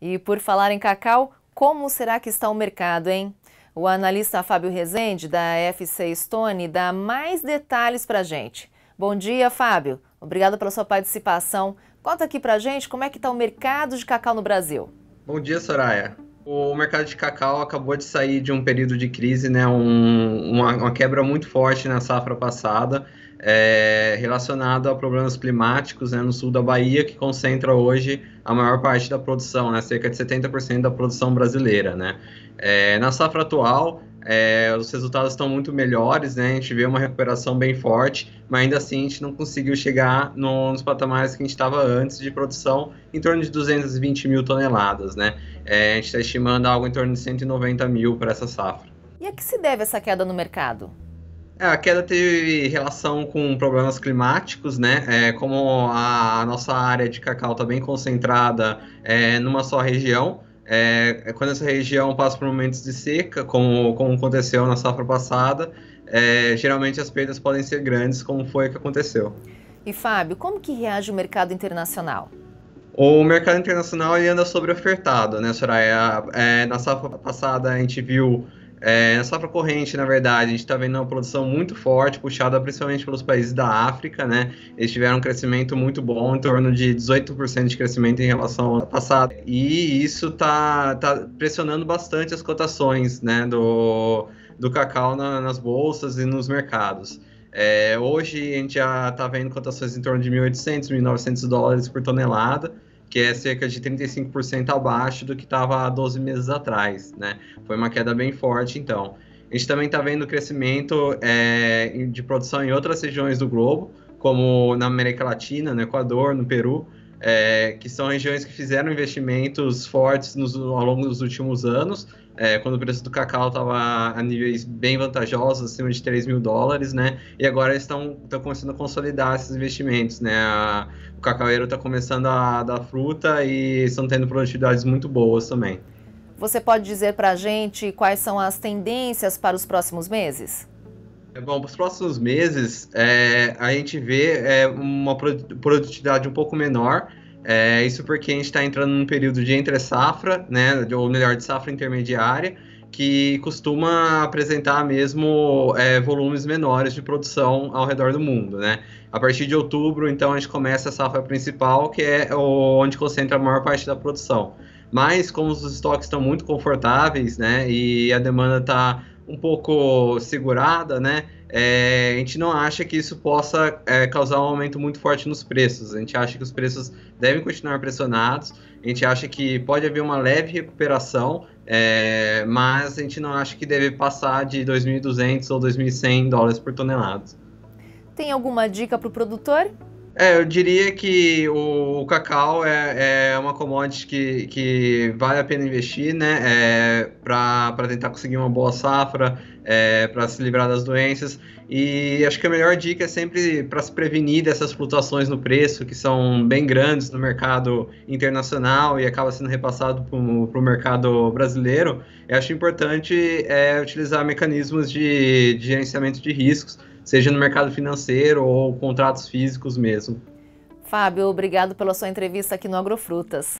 E por falar em cacau, como será que está o mercado, hein? O analista Fábio Rezende, da FC Stone, dá mais detalhes para a gente. Bom dia, Fábio. Obrigado pela sua participação. Conta aqui para a gente como é que está o mercado de cacau no Brasil. Bom dia, Soraya. O mercado de cacau acabou de sair de um período de crise, né? Um, uma, uma, quebra muito forte na safra passada, é, relacionada a problemas climáticos né, no sul da Bahia, que concentra hoje a maior parte da produção, né, cerca de 70% da produção brasileira. Né? É, na safra atual, é, os resultados estão muito melhores, né? A gente vê uma recuperação bem forte, mas ainda assim a gente não conseguiu chegar no, nos patamares que a gente estava antes de produção, em torno de 220 mil toneladas, né? É, a gente está estimando algo em torno de 190 mil para essa safra. E a que se deve essa queda no mercado? É, a queda teve relação com problemas climáticos, né? É, como a, a nossa área de cacau está bem concentrada é, numa só região, é, é, quando essa região passa por momentos de seca, como, como aconteceu na safra passada, é, geralmente as perdas podem ser grandes, como foi que aconteceu. E Fábio, como que reage o mercado internacional? O mercado internacional ele anda ofertado, né, Soraya? É, na safra passada a gente viu é, na é safra corrente, na verdade, a gente está vendo uma produção muito forte, puxada principalmente pelos países da África, né? Eles tiveram um crescimento muito bom, em torno de 18% de crescimento em relação ao passado. E isso está tá pressionando bastante as cotações, né, do, do cacau na, nas bolsas e nos mercados. É, hoje a gente já está vendo cotações em torno de 1.800, 1.900 dólares por tonelada que é cerca de 35% abaixo do que estava há 12 meses atrás, né? Foi uma queda bem forte, então. A gente também está vendo crescimento é, de produção em outras regiões do globo, como na América Latina, no Equador, no Peru, é, que são regiões que fizeram investimentos fortes nos, ao longo dos últimos anos, é, quando o preço do cacau estava a níveis bem vantajosos, acima de 3 mil dólares, né? E agora estão começando a consolidar esses investimentos, né? A, o cacaueiro está começando a dar fruta e estão tendo produtividades muito boas também. Você pode dizer para a gente quais são as tendências para os próximos meses? É bom, para os próximos meses, é, a gente vê é, uma produtividade um pouco menor. É, isso porque a gente está entrando num período de entre-safra, né, ou melhor, de safra intermediária, que costuma apresentar mesmo é, volumes menores de produção ao redor do mundo, né? A partir de outubro, então, a gente começa a safra principal, que é onde concentra a maior parte da produção. Mas como os estoques estão muito confortáveis, né, e a demanda está um pouco segurada, né? É, a gente não acha que isso possa é, causar um aumento muito forte nos preços. A gente acha que os preços devem continuar pressionados. A gente acha que pode haver uma leve recuperação, é, mas a gente não acha que deve passar de 2.200 ou 2.100 dólares por tonelada. Tem alguma dica para o produtor? É, eu diria que o, o cacau é, é, uma commodity que, que vale a pena investir, né? É, para tentar conseguir uma boa safra, é, para se livrar das doenças. E acho que a melhor dica é sempre para se prevenir dessas flutuações no preço, que são bem grandes no mercado internacional e acaba sendo repassado para o mercado brasileiro. Eu acho importante é, utilizar mecanismos de, de gerenciamento de riscos, seja no mercado financeiro ou contratos físicos mesmo. Fábio, obrigado pela sua entrevista aqui no Agrofrutas.